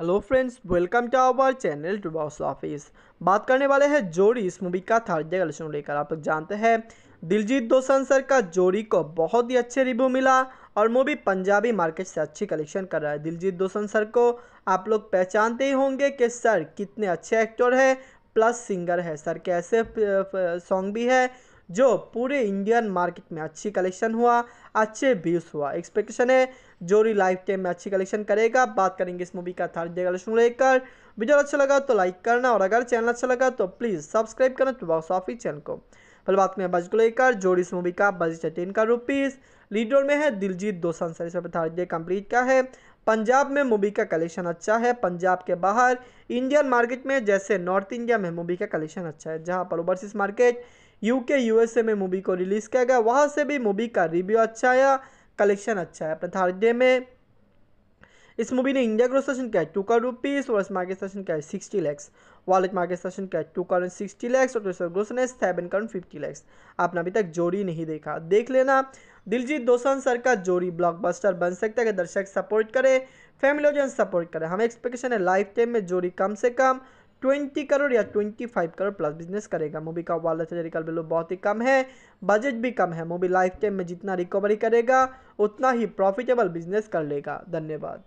hello friends welcome to our channel to box office बात करने वाले हैं जोड़ी इस मूवी का थर्ड डे कलेक्शन लेकर आप लोग जानते हैं दिलजीत दोसन सर का जोड़ी को बहुत ही अच्छे रिव्यू मिला और मूवी पंजाबी मार्केट से अच्छी कलेक्शन कर रहा है दिलजीत दोसन सर को आप लोग पहचानते ही होंगे कि सर कितने अच्छे एक्टर है प्लस सिंगर है सर के ऐसे सॉन्ग भी है जो पूरे इंडियन मार्केट में अच्छी कलेक्शन हुआ अच्छे व्यूज हुआ एक्सपेक्टेशन है जोरी लाइफ टाइम में अच्छी कलेक्शन करेगा बात करेंगे इस मूवी का थर्ड डे कलेक्शन लेकर वीडियो अच्छा लगा तो लाइक करना और अगर चैनल अच्छा लगा तो प्लीज़ सब्सक्राइब करना तो बॉक्स ऑफिस चैनल को पहले बात करें बजट को लेकर जोड़ी इस मूवी का बजट है टेन करोड़ रुपीज़ लीडर में है दिलजीत दोसान सर इसमें थर्ड डे कंप्लीट का है पंजाब में मूवी का कलेक्शन अच्छा है पंजाब के बाहर इंडियन मार्केट में जैसे नॉर्थ इंडिया में मूवी का कलेक्शन अच्छा है जहां पर ओवरसीज मार्केट यूके यूएसए में मूवी को रिलीज़ किया गया वहाँ से भी मूवी का रिव्यू अच्छा आया कलेक्शन अच्छा है थर्ड डे में इस मूवी ने इंडिया ग्रोथ सेशन किया है टू करोड़ रुपीज़ और मार्केट सेशन किया है sixty lakhs wallet market session किया है टू करोड़ सिक्सटी लैक्स और टोटल ग्रोथ ने सेवन करोड़ फिफ्टी लैक्स आपने अभी तक जोड़ी नहीं देखा देख लेना दिलजीत दोसान सर का जोड़ी ब्लॉकबस्टर बन सकता है कि दर्शक सपोर्ट करें फैमिली ऑडियंस सपोर्ट करें हमें एक्सपेक्टेशन है लाइफ टाइम में जोड़ी कम से कम ट्वेंटी करोड़ या twenty five crore plus business करेगा मूवी का वॉलेट रिकल वैल्यू बहुत ही कम है बजट भी कम है मूवी लाइफ टाइम में जितना रिकवरी करेगा उतना ही प्रॉफिटेबल बिजनेस कर लेगा धन्यवाद